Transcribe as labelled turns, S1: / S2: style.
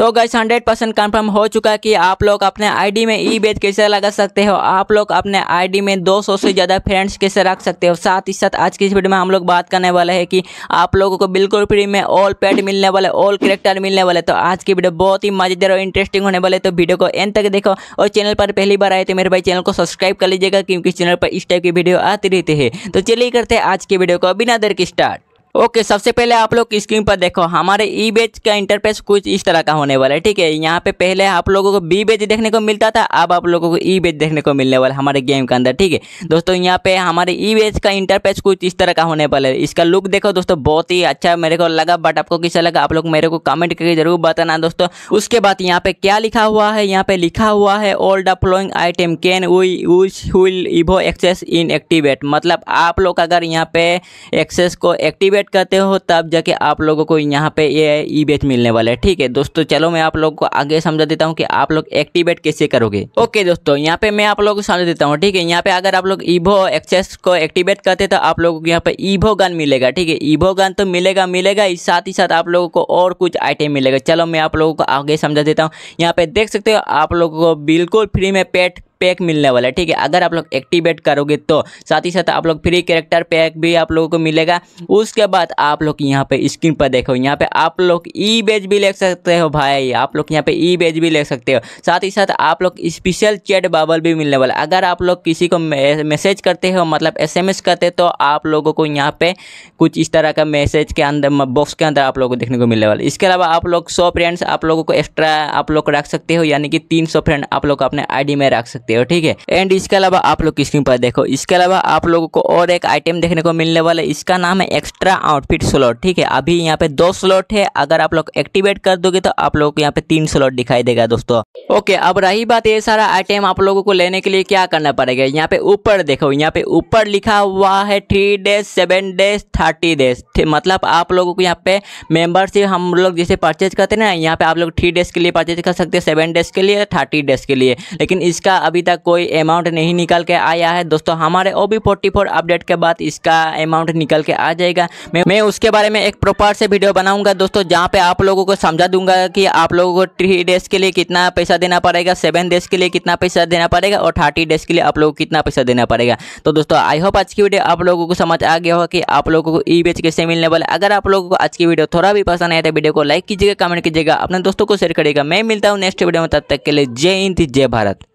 S1: तो gas hundred percent confirm हो चुका कि आप लोग अपने आईडी में ई बेच कैसे लगा सकते हो आप लोग अपने आईडी में 200 से ज़्यादा फ्रेंड्स कैसे रख सकते हो साथ ही साथ आज की इस वीडियो में हम लोग बात करने वाले हैं कि आप लोगों को बिल्कुल फ्री में ऑल पेड मिलने वाले ऑल करेक्टर मिलने वाले तो आज की वीडियो बहुत ही मजेदार और इंटरेस्टिंग होने वाले तो वीडियो को एंड तक देखो और चैनल पर पहली बार आए तो मेरे भाई चैनल को सब्सक्राइब कर लीजिएगा क्योंकि चैनल पर इस टाइप की वीडियो आती रहती है तो चलिए करते हैं आज की वीडियो को बिना दर की स्टार्ट ओके सबसे पहले आप लोग स्क्रीन पर देखो हमारे ई बेच का इंटरफेस कुछ इस तरह का होने वाला है ठीक है यहाँ पे पहले आप लोगों को बी बेच देखने को मिलता था अब आप लोगों को ई बेच देखने को मिलने वाला हमारे गेम के अंदर ठीक है दोस्तों यहाँ पे हमारे ई बेच का इंटरफेस कुछ इस तरह का होने वाला है इसका लुक देखो दोस्तों बहुत ही अच्छा मेरे को लगा बट आपको किसा लगा आप लोग मेरे को कमेंट करके जरूर बताना दोस्तों उसके बाद यहाँ पे क्या लिखा हुआ है यहाँ पे लिखा हुआ है all the following item can will इवो एक्सेस इन एक्टिवेट मतलब आप लोग अगर यहाँ पे एक्सेस को एक्टिवेट वेट करते हो तब जाके आप लोगों को यहाँ पे ये ई बेच मिलने वाला है ठीक है दोस्तों चलो मैं आप लोगों को आगे समझा देता हूँ कि आप लोग एक्टिवेट कैसे करोगे ओके दोस्तों यहाँ पे मैं आप लोगों को समझ देता हूँ ठीक है यहाँ पे अगर आप लोग ईवो एक्सेस को एक्टिवेट करते तो आप लोगों को यहाँ पे ईवो गन मिलेगा ठीक है ईवो गन तो मिलेगा मिलेगा इस साथ ही साथ आप लोगों को और कुछ आइटम मिलेगा चलो मैं आप लोगों को आगे समझा देता हूँ यहाँ पे देख सकते हो आप लोगों को बिल्कुल फ्री में पेट पैक मिलने वाला है ठीक है अगर आप लोग एक्टिवेट करोगे तो साथ ही साथ आप लोग फ्री कैरेक्टर पैक भी आप लोगों को मिलेगा उसके बाद आप लोग यहाँ पे स्क्रीन पर देखो यहाँ पे आप लोग ई बेज भी ले सकते हो भाई आप लोग यहाँ पे ई बेज भी ले सकते हो साथ ही साथ आप लोग स्पेशल चैट बाबल भी मिलने वाला अगर आप लोग किसी को मैसेज करते हो मतलब एस करते हो तो आप लोगों को यहाँ पे कुछ इस तरह का मैसेज के अंदर बॉक्स के अंदर आप लोगों को देखने को मिलने वाला इसके अलावा आप लोग सौ फ्रेंड्स आप लोगों को एक्स्ट्रा आप लोग रख सकते हो यानी कि तीन सौ फ्रेंड आप लोग अपने डी में रख सकते हो सकते हो ठीक है एंड इसके अलावा आप लोग स्क्रीन पर देखो इसके अलावा आप लोगों को और एक आइटम देखने को मिलने वाला है इसका नाम है एक्स्ट्रा आउटफिट स्लॉट ठीक है अभी यहाँ पे दो स्लॉट है अगर आप लोग एक्टिवेट कर दोगे तो आप लोगों को यहाँ पे तीन स्लॉट दिखाई देगा दोस्तों ओके अब रही बात ये सारा आइटम आप लोगों को लेने के लिए क्या करना पड़ेगा यहाँ पे ऊपर देखो यहाँ पे ऊपर लिखा हुआ है three days seven days thirty days मतलब आप लोगों को यहाँ पे मेंबरशिप हम लोग जैसे परचेज करते हैं ना यहाँ पे आप लोग थ्री डेज के लिए परचेज कर सकते हैं सेवन डेज के लिए थर्टी डेज के लिए लेकिन इसका अभी अभी तक कोई अमाउंट नहीं निकल के आया है दोस्तों हमारे ओ बी अपडेट के बाद इसका अमाउंट निकल के आ जाएगा मैं मैं उसके बारे में एक प्रॉपर से वीडियो बनाऊंगा दोस्तों जहाँ पे आप लोगों को समझा दूंगा कि आप लोगों को थ्री डेज के लिए कितना पैसा देना पड़ेगा सेवन डेज के लिए कितना पैसा देना पड़ेगा और थर्टी डेज के लिए आप लोगों को कितना पैसा देना पड़ेगा तो दोस्तों आई होप आज की वीडियो आप लोगों को समझ आ गया हो कि आप लोगों को ई बेच कैसे मिलने वाले अगर आप लोगों को आज की वीडियो थोड़ा भी पसंद आया तो वीडियो को लाइक कीजिएगा कमेंट कीजिएगा अपने दोस्तों को शेयर करिएगा मैं मिलता हूँ नेक्स्ट वीडियो में तब तक के लिए जय हिंद जय भारत